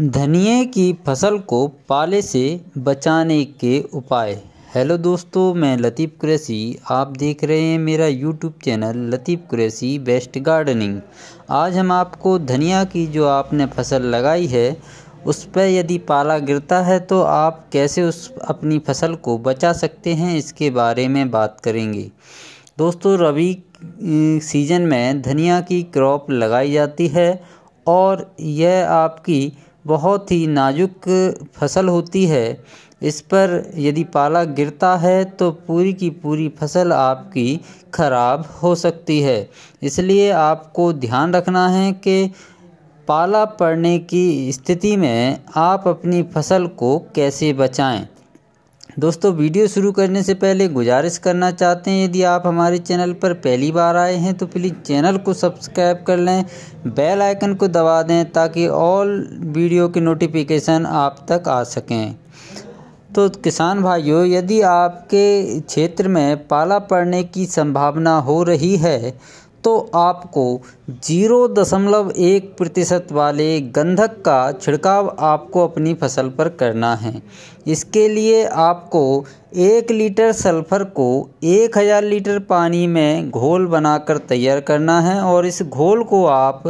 धनिए की फसल को पाले से बचाने के उपाय हेलो दोस्तों मैं लतीफ़ कुरैसी आप देख रहे हैं मेरा YouTube channel Latif Qureshi best gardening आज हम आपको धनिया की जो आपने फसल लगाई है उस पर यदि पाला गिरता है तो आप कैसे उस अपनी फसल को बचा सकते हैं इसके बारे में बात करेंगे दोस्तों रबी सीजन में धनिया की क्रॉप लगाई जाती है और यह आपकी बहुत ही नाजुक फसल होती है इस पर यदि पाला गिरता है तो पूरी की पूरी फसल आपकी ख़राब हो सकती है इसलिए आपको ध्यान रखना है कि पाला पड़ने की स्थिति में आप अपनी फसल को कैसे बचाएं दोस्तों वीडियो शुरू करने से पहले गुजारिश करना चाहते हैं यदि आप हमारे चैनल पर पहली बार आए हैं तो प्लीज़ चैनल को सब्सक्राइब कर लें बेल आइकन को दबा दें ताकि ऑल वीडियो के नोटिफिकेशन आप तक आ सकें तो किसान भाइयों यदि आपके क्षेत्र में पाला पड़ने की संभावना हो रही है तो आपको जीरो दशमलव एक प्रतिशत वाले गंधक का छिड़काव आपको अपनी फसल पर करना है इसके लिए आपको एक लीटर सल्फर को एक हज़ार लीटर पानी में घोल बनाकर तैयार करना है और इस घोल को आप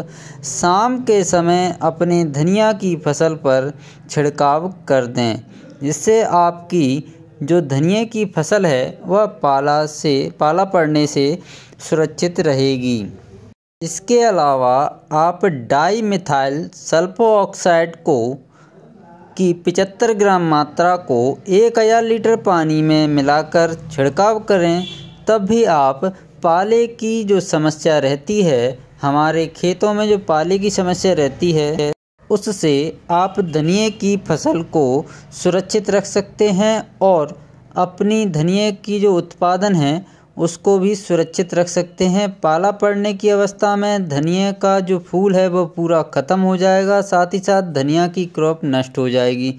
शाम के समय अपने धनिया की फसल पर छिड़काव कर दें जिससे आपकी जो धनिया की फसल है वह पाला से पाला पड़ने से सुरक्षित रहेगी इसके अलावा आप डाई मिथाइल सल्फो ऑक्साइड को की 75 ग्राम मात्रा को एक हजार लीटर पानी में मिलाकर छिड़काव करें तब भी आप पाले की जो समस्या रहती है हमारे खेतों में जो पाले की समस्या रहती है उससे आप धनिए की फसल को सुरक्षित रख सकते हैं और अपनी धनिए की जो उत्पादन है उसको भी सुरक्षित रख सकते हैं पाला पड़ने की अवस्था में धनिया का जो फूल है वो पूरा ख़त्म हो जाएगा साथ ही साथ धनिया की क्रॉप नष्ट हो जाएगी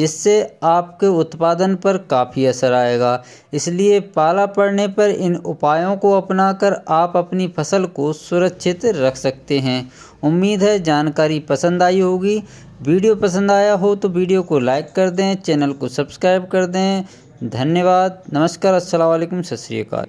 जिससे आपके उत्पादन पर काफ़ी असर आएगा इसलिए पाला पड़ने पर इन उपायों को अपनाकर आप अपनी फसल को सुरक्षित रख सकते हैं उम्मीद है जानकारी पसंद आई होगी वीडियो पसंद आया हो तो वीडियो को लाइक कर दें चैनल को सब्सक्राइब कर दें धन्यवाद नमस्कार असलम सत श्रीकाल